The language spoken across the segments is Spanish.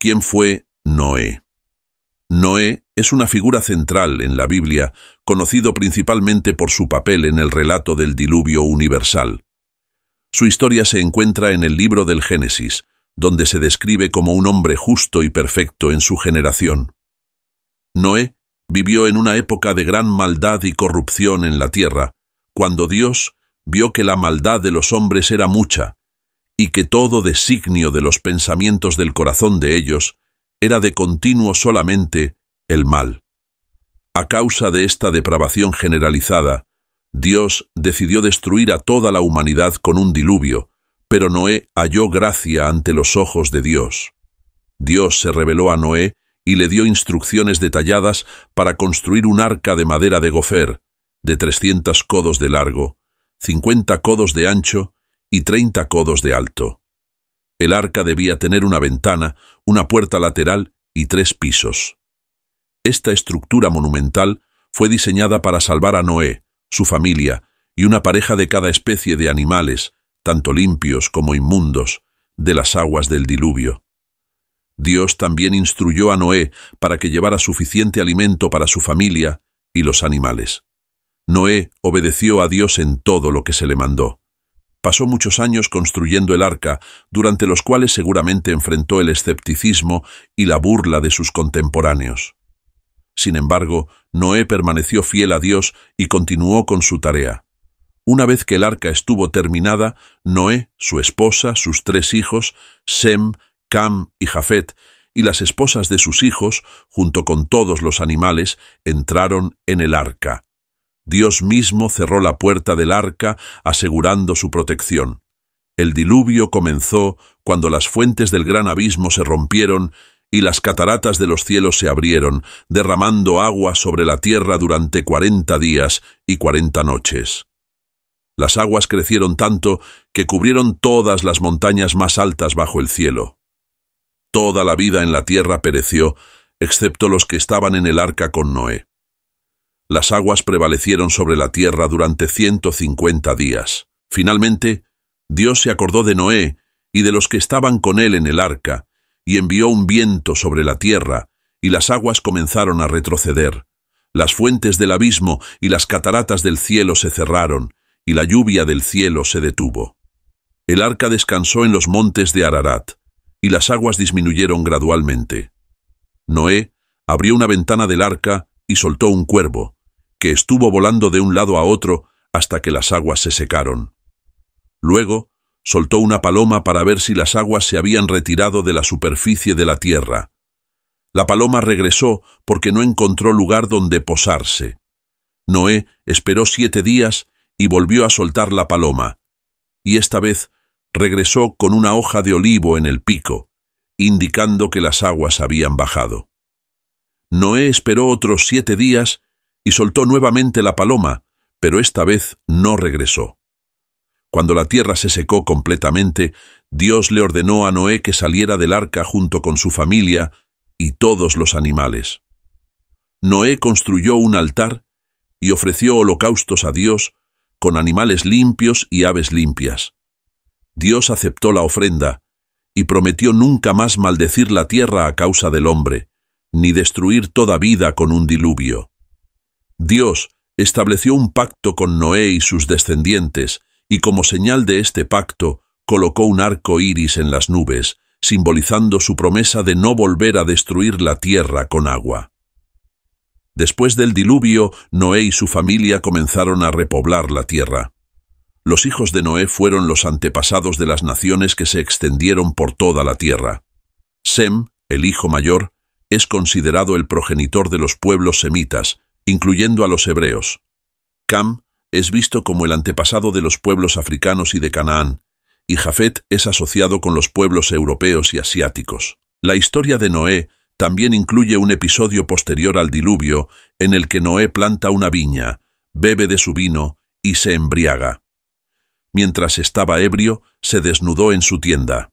¿Quién fue Noé? Noé es una figura central en la Biblia, conocido principalmente por su papel en el relato del diluvio universal. Su historia se encuentra en el libro del Génesis, donde se describe como un hombre justo y perfecto en su generación. Noé vivió en una época de gran maldad y corrupción en la tierra, cuando Dios vio que la maldad de los hombres era mucha y que todo designio de los pensamientos del corazón de ellos era de continuo solamente el mal. A causa de esta depravación generalizada, Dios decidió destruir a toda la humanidad con un diluvio, pero Noé halló gracia ante los ojos de Dios. Dios se reveló a Noé y le dio instrucciones detalladas para construir un arca de madera de gofer, de 300 codos de largo, 50 codos de ancho y 30 codos de alto. El arca debía tener una ventana, una puerta lateral y tres pisos. Esta estructura monumental fue diseñada para salvar a Noé, su familia y una pareja de cada especie de animales, tanto limpios como inmundos, de las aguas del diluvio. Dios también instruyó a Noé para que llevara suficiente alimento para su familia y los animales. Noé obedeció a Dios en todo lo que se le mandó. Pasó muchos años construyendo el arca, durante los cuales seguramente enfrentó el escepticismo y la burla de sus contemporáneos. Sin embargo, Noé permaneció fiel a Dios y continuó con su tarea. Una vez que el arca estuvo terminada, Noé, su esposa, sus tres hijos, Sem, Cam y Jafet, y las esposas de sus hijos, junto con todos los animales, entraron en el arca. Dios mismo cerró la puerta del arca asegurando su protección. El diluvio comenzó cuando las fuentes del gran abismo se rompieron y las cataratas de los cielos se abrieron, derramando agua sobre la tierra durante cuarenta días y cuarenta noches. Las aguas crecieron tanto que cubrieron todas las montañas más altas bajo el cielo. Toda la vida en la tierra pereció, excepto los que estaban en el arca con Noé. Las aguas prevalecieron sobre la tierra durante 150 días. Finalmente, Dios se acordó de Noé y de los que estaban con él en el arca, y envió un viento sobre la tierra, y las aguas comenzaron a retroceder. Las fuentes del abismo y las cataratas del cielo se cerraron, y la lluvia del cielo se detuvo. El arca descansó en los montes de Ararat, y las aguas disminuyeron gradualmente. Noé abrió una ventana del arca y soltó un cuervo, que estuvo volando de un lado a otro hasta que las aguas se secaron. Luego, soltó una paloma para ver si las aguas se habían retirado de la superficie de la tierra. La paloma regresó porque no encontró lugar donde posarse. Noé esperó siete días y volvió a soltar la paloma, y esta vez regresó con una hoja de olivo en el pico, indicando que las aguas habían bajado. Noé esperó otros siete días y soltó nuevamente la paloma, pero esta vez no regresó. Cuando la tierra se secó completamente, Dios le ordenó a Noé que saliera del arca junto con su familia y todos los animales. Noé construyó un altar y ofreció holocaustos a Dios con animales limpios y aves limpias. Dios aceptó la ofrenda y prometió nunca más maldecir la tierra a causa del hombre, ni destruir toda vida con un diluvio. Dios estableció un pacto con Noé y sus descendientes, y como señal de este pacto, colocó un arco iris en las nubes, simbolizando su promesa de no volver a destruir la tierra con agua. Después del diluvio, Noé y su familia comenzaron a repoblar la tierra. Los hijos de Noé fueron los antepasados de las naciones que se extendieron por toda la tierra. Sem, el hijo mayor, es considerado el progenitor de los pueblos semitas, incluyendo a los hebreos. Cam es visto como el antepasado de los pueblos africanos y de Canaán, y Jafet es asociado con los pueblos europeos y asiáticos. La historia de Noé también incluye un episodio posterior al diluvio en el que Noé planta una viña, bebe de su vino y se embriaga. Mientras estaba ebrio, se desnudó en su tienda.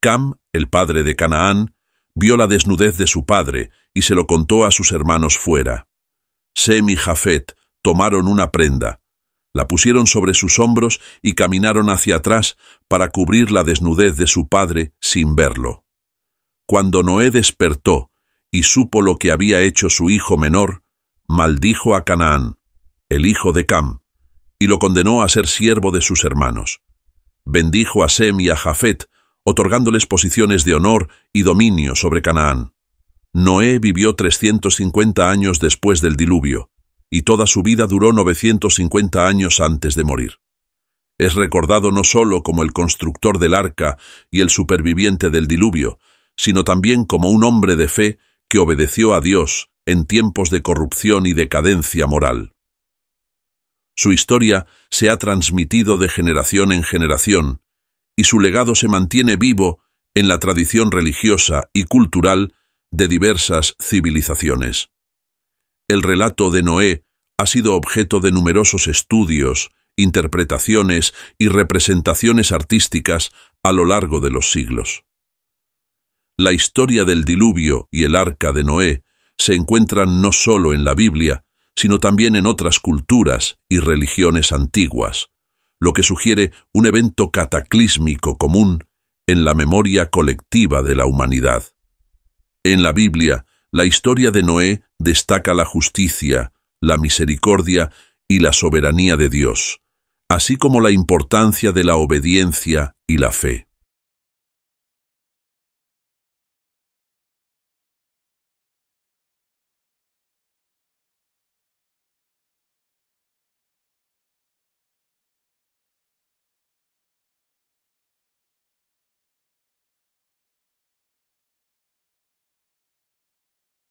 Cam, el padre de Canaán, vio la desnudez de su padre y se lo contó a sus hermanos fuera. Sem y Jafet tomaron una prenda, la pusieron sobre sus hombros y caminaron hacia atrás para cubrir la desnudez de su padre sin verlo. Cuando Noé despertó y supo lo que había hecho su hijo menor, maldijo a Canaán, el hijo de Cam, y lo condenó a ser siervo de sus hermanos. Bendijo a Sem y a Jafet, otorgándoles posiciones de honor y dominio sobre Canaán. Noé vivió 350 años después del diluvio, y toda su vida duró 950 años antes de morir. Es recordado no solo como el constructor del arca y el superviviente del diluvio, sino también como un hombre de fe que obedeció a Dios en tiempos de corrupción y decadencia moral. Su historia se ha transmitido de generación en generación, y su legado se mantiene vivo en la tradición religiosa y cultural de diversas civilizaciones. El relato de Noé ha sido objeto de numerosos estudios, interpretaciones y representaciones artísticas a lo largo de los siglos. La historia del diluvio y el arca de Noé se encuentran no solo en la Biblia, sino también en otras culturas y religiones antiguas, lo que sugiere un evento cataclísmico común en la memoria colectiva de la humanidad. En la Biblia, la historia de Noé destaca la justicia, la misericordia y la soberanía de Dios, así como la importancia de la obediencia y la fe.